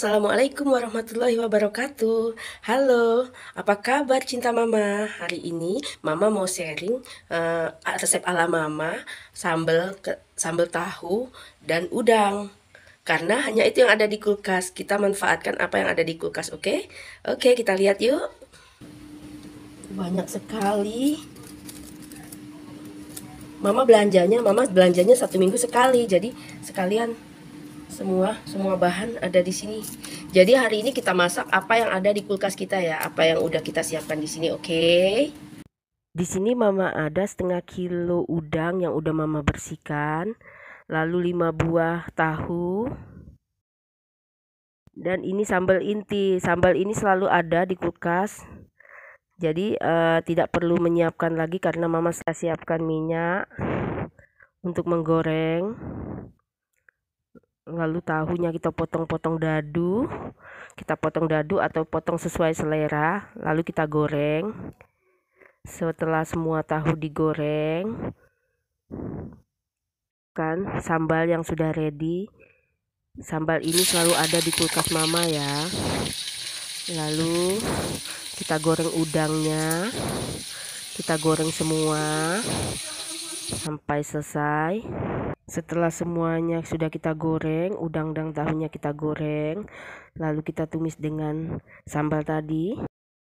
Assalamualaikum warahmatullahi wabarakatuh Halo, apa kabar cinta mama? Hari ini mama mau sharing uh, resep ala mama Sambal, ke, sambal tahu dan udang Karena hanya itu yang ada di kulkas Kita manfaatkan apa yang ada di kulkas, oke? Okay? Oke, okay, kita lihat yuk Banyak sekali Mama belanjanya, mama belanjanya satu minggu sekali Jadi sekalian semua semua bahan ada di sini jadi hari ini kita masak apa yang ada di kulkas kita ya apa yang udah kita siapkan di sini oke okay? di sini mama ada setengah kilo udang yang udah mama bersihkan lalu lima buah tahu dan ini sambal inti sambal ini selalu ada di kulkas jadi uh, tidak perlu menyiapkan lagi karena mama sudah siapkan minyak untuk menggoreng lalu tahunya kita potong-potong dadu kita potong dadu atau potong sesuai selera lalu kita goreng setelah semua tahu digoreng kan sambal yang sudah ready sambal ini selalu ada di kulkas mama ya lalu kita goreng udangnya kita goreng semua sampai selesai setelah semuanya sudah kita goreng udang dan tahunya kita goreng lalu kita tumis dengan sambal tadi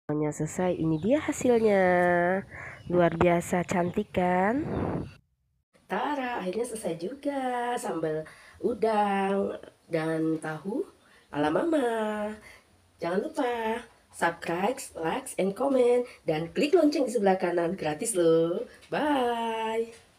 semuanya selesai ini dia hasilnya luar biasa cantik kan Tara akhirnya selesai juga sambal udang dan tahu ala mama jangan lupa subscribe, like, and comment, dan klik lonceng di sebelah kanan gratis loh. Bye!